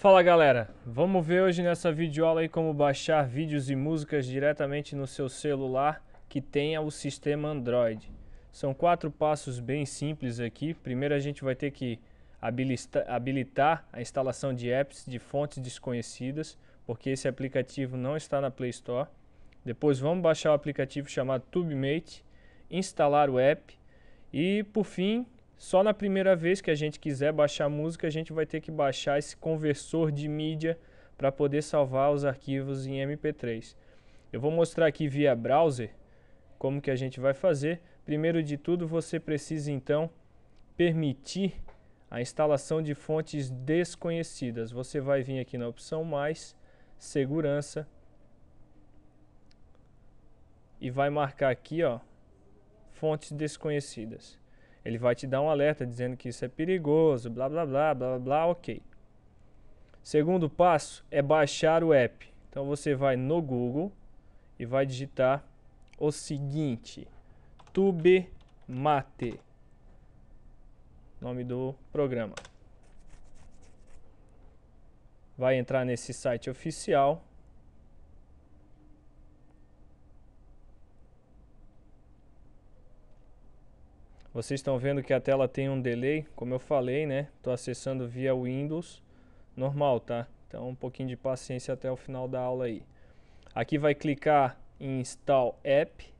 Fala galera, vamos ver hoje nessa videoaula aí como baixar vídeos e músicas diretamente no seu celular que tenha o sistema Android. São quatro passos bem simples aqui. Primeiro a gente vai ter que habilitar a instalação de apps de fontes desconhecidas, porque esse aplicativo não está na Play Store. Depois vamos baixar o aplicativo chamado TubeMate, instalar o app e por fim só na primeira vez que a gente quiser baixar música, a gente vai ter que baixar esse conversor de mídia para poder salvar os arquivos em MP3. Eu vou mostrar aqui via browser como que a gente vai fazer. Primeiro de tudo, você precisa então permitir a instalação de fontes desconhecidas. Você vai vir aqui na opção mais, segurança, e vai marcar aqui, ó, fontes desconhecidas. Ele vai te dar um alerta dizendo que isso é perigoso, blá blá blá blá blá, ok. Segundo passo é baixar o app. Então você vai no Google e vai digitar o seguinte: Tube Mate. Nome do programa. Vai entrar nesse site oficial Vocês estão vendo que a tela tem um delay, como eu falei, né? Estou acessando via Windows normal, tá? Então um pouquinho de paciência até o final da aula aí. Aqui vai clicar em Install App.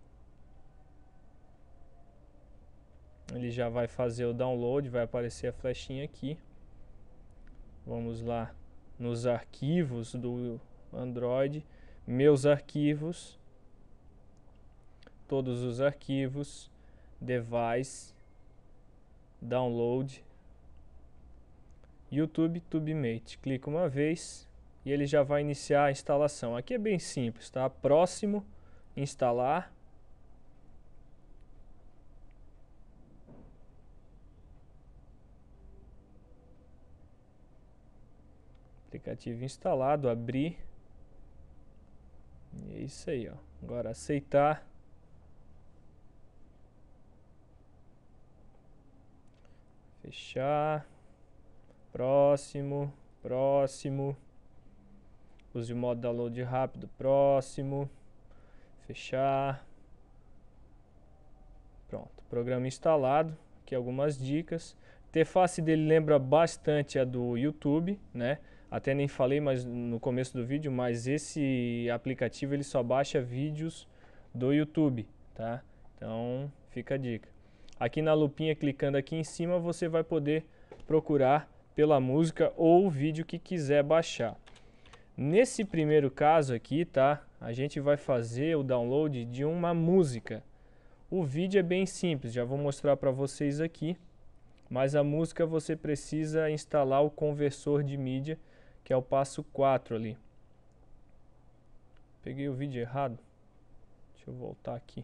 Ele já vai fazer o download, vai aparecer a flechinha aqui. Vamos lá nos arquivos do Android, meus arquivos, todos os arquivos device, download, YouTube TubeMate. Clica uma vez e ele já vai iniciar a instalação. Aqui é bem simples, tá? Próximo, instalar. Aplicativo instalado, abrir. E é isso aí, ó. Agora aceitar. Fechar. Próximo. Próximo. Use o modo download rápido. Próximo. Fechar. Pronto. Programa instalado. Aqui algumas dicas. A interface dele lembra bastante a do YouTube, né? Até nem falei mas no começo do vídeo, mas esse aplicativo ele só baixa vídeos do YouTube, tá? Então, fica a dica. Aqui na lupinha, clicando aqui em cima, você vai poder procurar pela música ou o vídeo que quiser baixar. Nesse primeiro caso aqui, tá? A gente vai fazer o download de uma música. O vídeo é bem simples, já vou mostrar para vocês aqui. Mas a música você precisa instalar o conversor de mídia, que é o passo 4 ali. Peguei o vídeo errado. Deixa eu voltar aqui.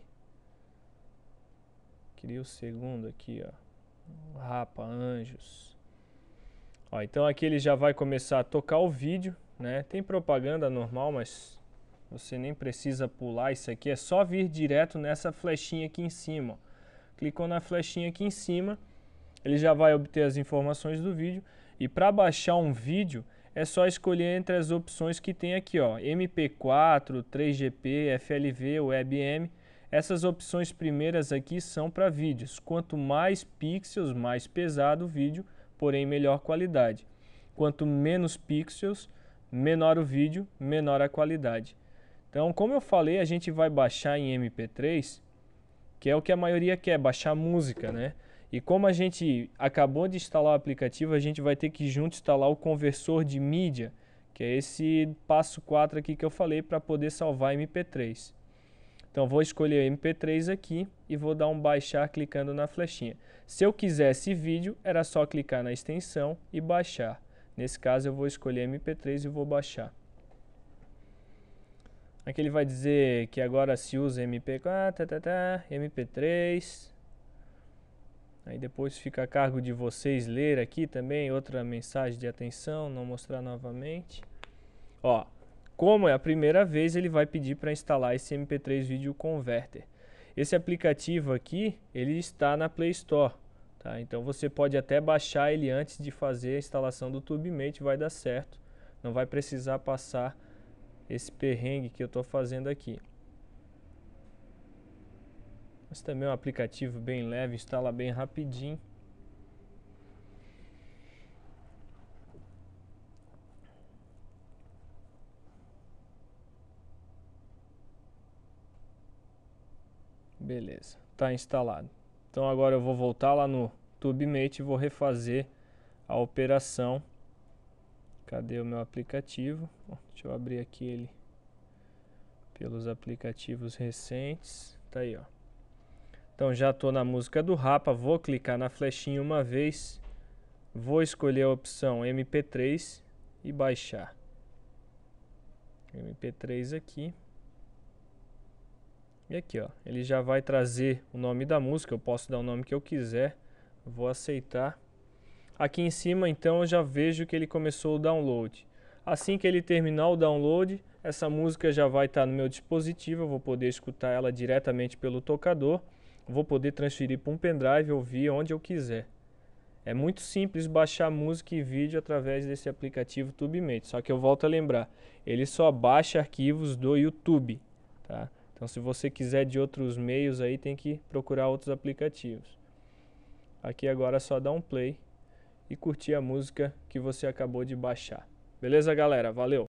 Queria o segundo aqui, ó. Rapa, anjos. Ó, então aqui ele já vai começar a tocar o vídeo, né? Tem propaganda normal, mas você nem precisa pular isso aqui. É só vir direto nessa flechinha aqui em cima, ó. Clicou na flechinha aqui em cima, ele já vai obter as informações do vídeo. E para baixar um vídeo, é só escolher entre as opções que tem aqui, ó, MP4, 3GP, FLV, WebM. Essas opções primeiras aqui são para vídeos. Quanto mais pixels, mais pesado o vídeo, porém melhor qualidade. Quanto menos pixels, menor o vídeo, menor a qualidade. Então, como eu falei, a gente vai baixar em MP3, que é o que a maioria quer, baixar música, né? E como a gente acabou de instalar o aplicativo, a gente vai ter que junto instalar o conversor de mídia, que é esse passo 4 aqui que eu falei para poder salvar MP3. Então vou escolher MP3 aqui e vou dar um baixar clicando na flechinha. Se eu quisesse vídeo, era só clicar na extensão e baixar. Nesse caso eu vou escolher MP3 e vou baixar. Aqui ele vai dizer que agora se usa MP, 4 ah, tá, tá, tá, MP3. Aí depois fica a cargo de vocês ler aqui também outra mensagem de atenção, não mostrar novamente. Ó, como é a primeira vez, ele vai pedir para instalar esse MP3 Video Converter. Esse aplicativo aqui, ele está na Play Store. Tá? Então você pode até baixar ele antes de fazer a instalação do TubeMate, vai dar certo. Não vai precisar passar esse perrengue que eu estou fazendo aqui. Mas também é um aplicativo bem leve, instala bem rapidinho. Beleza, está instalado. Então agora eu vou voltar lá no TubeMate e vou refazer a operação. Cadê o meu aplicativo? Bom, deixa eu abrir aqui ele pelos aplicativos recentes. Tá aí, ó. Então já estou na música do Rapa, vou clicar na flechinha uma vez, vou escolher a opção MP3 e baixar. MP3 aqui. E aqui, ó, ele já vai trazer o nome da música, eu posso dar o nome que eu quiser, vou aceitar. Aqui em cima, então, eu já vejo que ele começou o download. Assim que ele terminar o download, essa música já vai estar tá no meu dispositivo, eu vou poder escutar ela diretamente pelo tocador, vou poder transferir para um pendrive, ouvir onde eu quiser. É muito simples baixar música e vídeo através desse aplicativo TubeMate, só que eu volto a lembrar, ele só baixa arquivos do YouTube, tá? Então, se você quiser de outros meios aí, tem que procurar outros aplicativos. Aqui agora é só dar um play e curtir a música que você acabou de baixar. Beleza, galera? Valeu!